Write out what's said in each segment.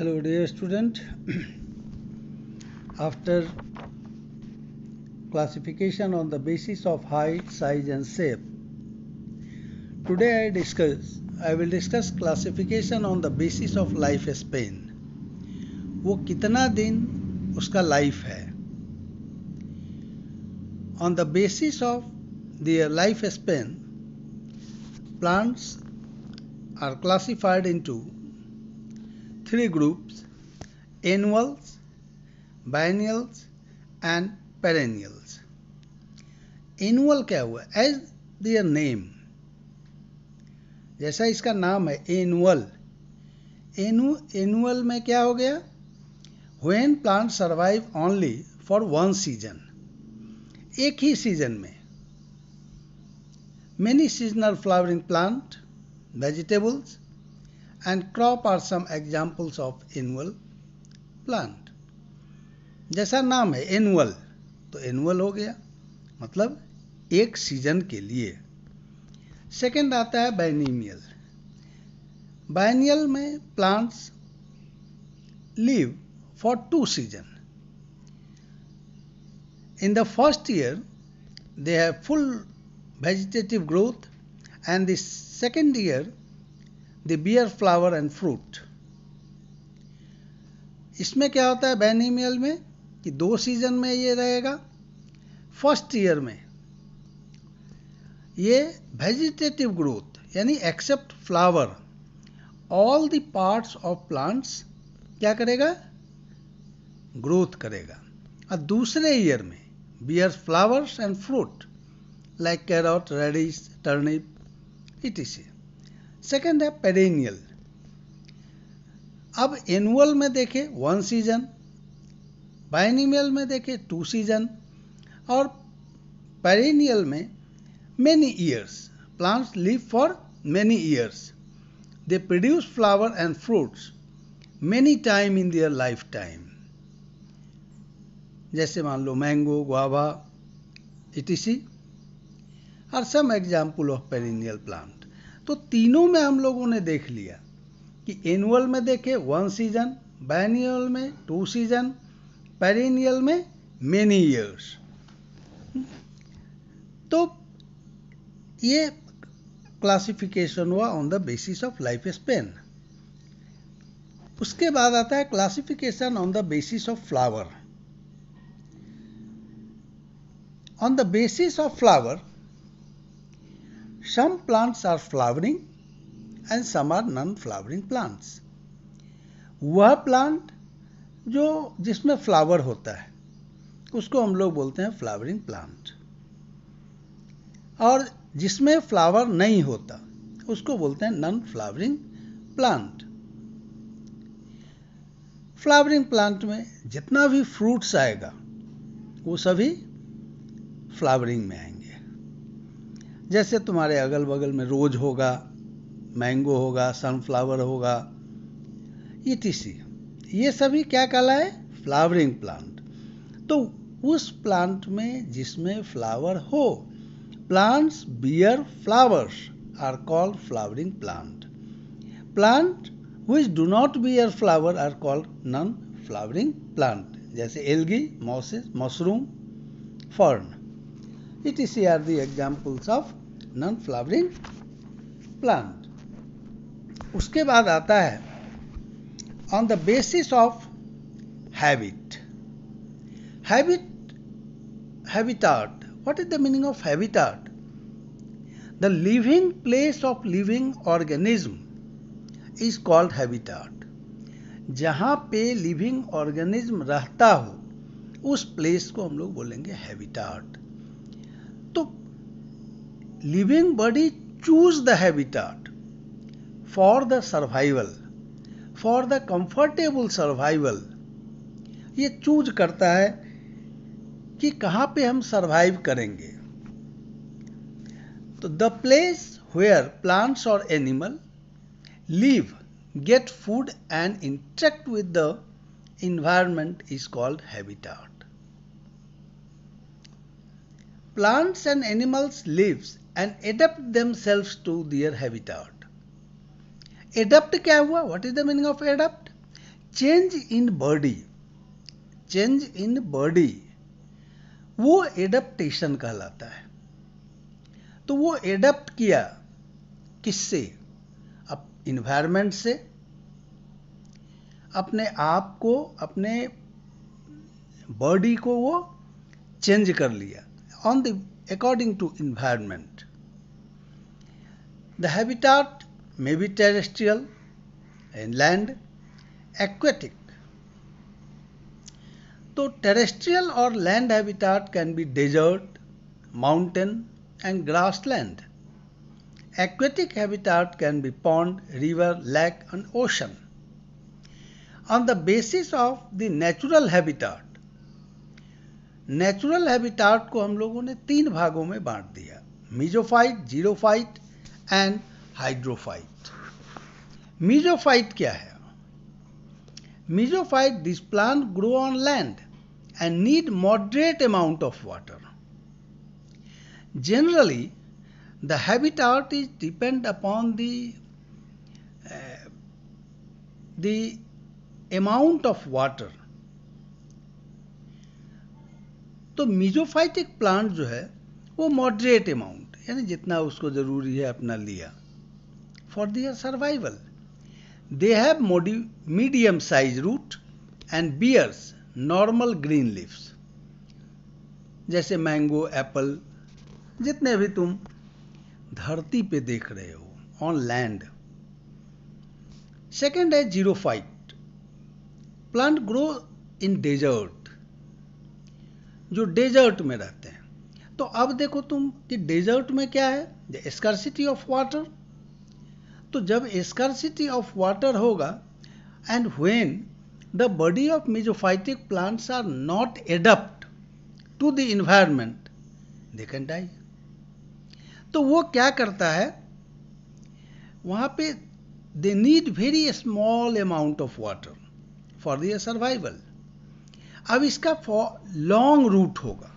hello dear student after classification on the basis of height size and shape today i discuss i will discuss classification on the basis of life span वो कितना दिन उसका life है on the basis of their life span, plants are classified into three groups annuals, biennials, and perennials. Annual क्या हुआ as दियर name जैसा इसका नाम है एनुअल एनु एनुअल में क्या हो गया when plant survive only for one season एक ही सीजन में many seasonal flowering plant vegetables and crop are some examples of annual plant. जैसा नाम है एनुअल तो एनुअल हो गया मतलब एक सीजन के लिए सेकंड आता है बाइनीमियल बाइनियल में plants live for two seasons. In the first year, they have full vegetative growth, and the second year, they bear flower and fruit इसमें क्या होता है बैनीमियल में कि दो सीजन में ये रहेगा फर्स्ट ईयर में ये वेजिटेटिव ग्रोथ यानी except flower all the parts of plants क्या करेगा ग्रोथ करेगा और दूसरे ईयर में bear flowers and fruit like carrot radish turnip it इसी सेकेंड है पेरेनियल अब एनुअल में देखें वन सीजन बाइनिमियल में देखें टू सीजन और पेरेनियल में many years plants live for many years they produce flower and fruits many time in their life time जैसे मान लो मैंगो गुआवा इटीसी और some example of perennial plant तो तीनों में हम लोगों ने देख लिया कि एनुअल में देखे वन सीजन बैनुअल में टू सीजन पेरिनियल में मेनी ईयर्स तो ये क्लासिफिकेशन हुआ on the basis of life span उसके बाद आता है classification on the basis of flower on the basis of flower Some plants are flowering and some are non flowering plants वह plant जो जिसमें फ्लावर होता है उसको हम लोग बोलते हैं फ्लावरिंग प्लांट और जिसमें फ्लावर नहीं होता उसको बोलते हैं non flowering plant flowering plant में जितना भी फ्रूट्स आएगा वो सभी फ्लावरिंग में आएंगे जैसे तुम्हारे अगल बगल में रोज होगा मैंगो होगा सनफ्लावर होगा सी ये सभी क्या कहला है फ्लावरिंग प्लांट तो उस प्लांट में जिसमें फ्लावर हो plants bear flowers are called flowering plant plant which do not bear flower are called non flowering plant जैसे algae mosses, mushroom fern. It is are the examples of non flowering plant उसके बाद आता है on the basis of habit habit habitat what is the meaning of habitat the living place of living organism is called habitat जहां पे living organism रहता हो उस place को हम लोग बोलेंगे हैबिटाट तो living body choose the habitat for the survival for the comfortable survival ये चूज करता है कि कहाँ पे हम सरवाइव करेंगे तो द प्लेस वेयर प्लांट्स और animal live get food and interact with the environment is called habitat. Plants and animals lives adapt adapt self to their habitat. Adapt क्या हुआ what is the meaning of adapt change in body change in body वो adaptation कहलाता है तो वो adapt किया किससे अब इन्वायरमेंट से अपने आप को अपने बॉडी को वो चेंज कर लिया on the according to environment The habitat may be terrestrial, inland, aquatic. So terrestrial or land habitat can be desert, mountain and grassland. Aquatic habitat can be pond, river, lake and ocean. On the basis of the natural habitat, natural habitat को हम लोगों ने तीन भागों में बांट दिया mesophyte xerophyte and hydrophyte mesophyte क्या है mesophyte this plant grow on land and need moderate amount of water generally the habitat is depend upon the amount of water तो मीजोफाइटिक प्लांट जो है वो मॉडरेट अमाउंट यानी जितना उसको ज़रूरी है अपना लिया for their survival they have मोडी medium size root and bears normal green leaves जैसे मैंगो एप्पल जितने भी तुम धरती पे देख रहे हो ऑन लैंड सेकेंड है xerophyte plant grow in desert जो डेजर्ट में रहते हैं तो अब देखो तुम कि डेजर्ट में क्या है स्कर्सिटी ऑफ वाटर तो जब स्कर्सिटी ऑफ वाटर होगा and when the body of mesophytic plants are not adapt to the environment they can die तो वो क्या करता है वहां पे they need very small amount of water for their survival अब इसका लॉन्ग रूट होगा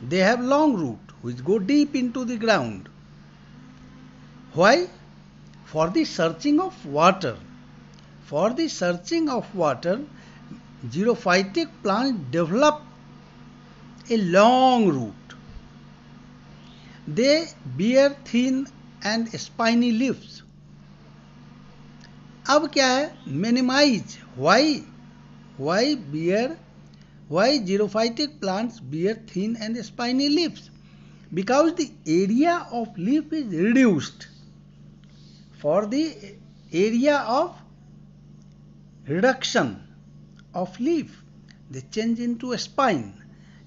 They have long root which go deep into the ground. Why? For the searching of water. For the searching of water, xerophytic plants develop a long root. They bear thin and spiny leaves. अब क्या है minimize why why bear Why xerophytic plants bear thin and spiny leaves? Because the area of leaf is reduced for the area of reduction of leaf they change into a spine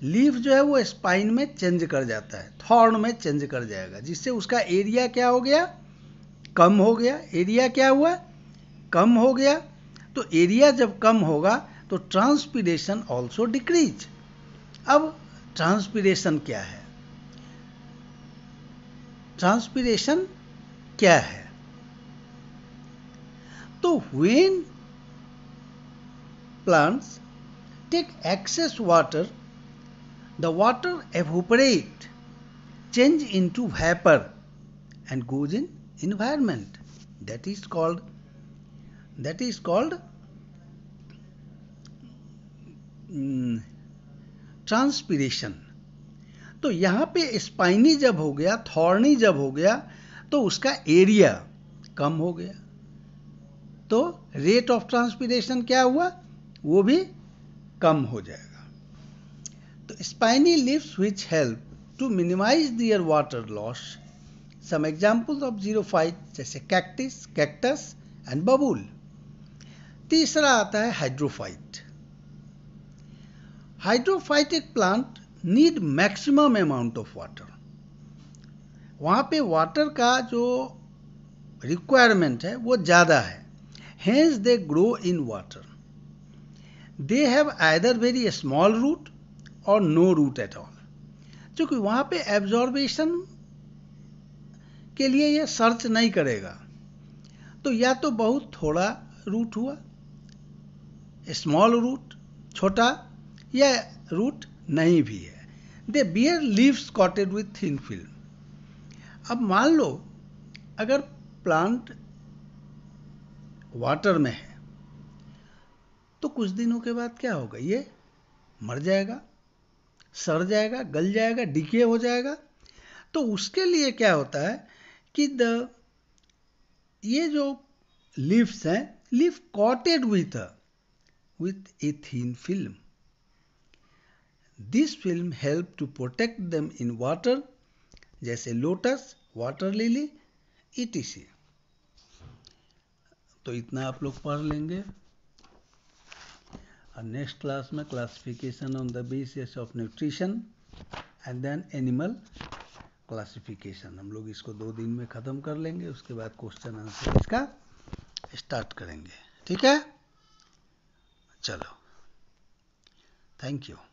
leaf जो है वो spine में change कर जाता है thorn में change कर जाएगा जिससे उसका एरिया क्या हो गया कम हो गया एरिया क्या हुआ कम हो गया तो एरिया जब कम होगा तो ट्रांसपीरेशन ऑल्सो डिक्रीज अब ट्रांसपीरेशन क्या है ट्रांसपीरेशन क्या है तो when plants take excess water the water evaporate change in to vapour and goes in environment that is called that is called transpiration hmm, तो यहाँ पे स्पाइनी जब हो गया थॉर्नी जब हो गया तो उसका एरिया कम हो गया तो रेट ऑफ ट्रांसपीरेशन क्या हुआ वो भी कम हो जाएगा तो spiny leaves which help to minimize their water loss some of xerophytes जैसे कैक्टिस कैक्टस एंड बबूल तीसरा आता है hydrophyte hydrophytic plant need maximum amount of water वहाँ पे वाटर का जो रिक्वायरमेंट है वो ज़्यादा है hence they grow in water they have either very small root और नो रूट एट ऑल क्योंकि वहाँ पे एब्जॉर्बेशन के लिए ये सर्च नहीं करेगा तो या तो बहुत थोड़ा रूट हुआ स्मॉल रूट छोटा या रूट नहीं भी है they bear leaves coated with thin film अब मान लो अगर प्लांट वाटर में है तो कुछ दिनों के बाद क्या होगा ये मर जाएगा सड़ जाएगा गल जाएगा डिके हो जाएगा तो उसके लिए क्या होता है कि द ये जो लीव्स हैं leave coated with with a thin film this film help to protect them in water जैसे लोटस वाटर लिली इटीसी तो इतना आप लोग पढ़ लेंगे और नेक्स्ट क्लास में classification on the basis of nutrition and then animal classification हम लोग इसको दो दिन में ख़त्म कर लेंगे उसके बाद क्वेश्चन आंसर इसका स्टार्ट करेंगे ठीक है चलो थैंक यू